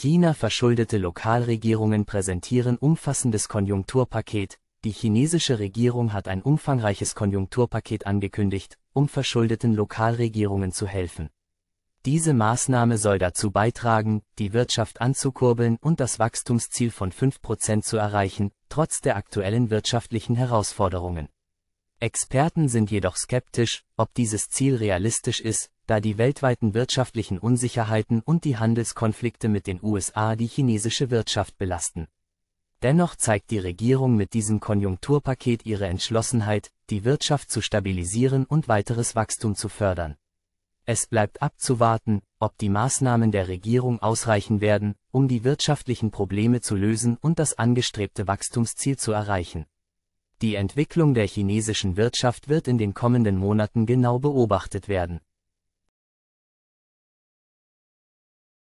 China verschuldete Lokalregierungen präsentieren umfassendes Konjunkturpaket. Die chinesische Regierung hat ein umfangreiches Konjunkturpaket angekündigt, um verschuldeten Lokalregierungen zu helfen. Diese Maßnahme soll dazu beitragen, die Wirtschaft anzukurbeln und das Wachstumsziel von 5% zu erreichen, trotz der aktuellen wirtschaftlichen Herausforderungen. Experten sind jedoch skeptisch, ob dieses Ziel realistisch ist, da die weltweiten wirtschaftlichen Unsicherheiten und die Handelskonflikte mit den USA die chinesische Wirtschaft belasten. Dennoch zeigt die Regierung mit diesem Konjunkturpaket ihre Entschlossenheit, die Wirtschaft zu stabilisieren und weiteres Wachstum zu fördern. Es bleibt abzuwarten, ob die Maßnahmen der Regierung ausreichen werden, um die wirtschaftlichen Probleme zu lösen und das angestrebte Wachstumsziel zu erreichen. Die Entwicklung der chinesischen Wirtschaft wird in den kommenden Monaten genau beobachtet werden.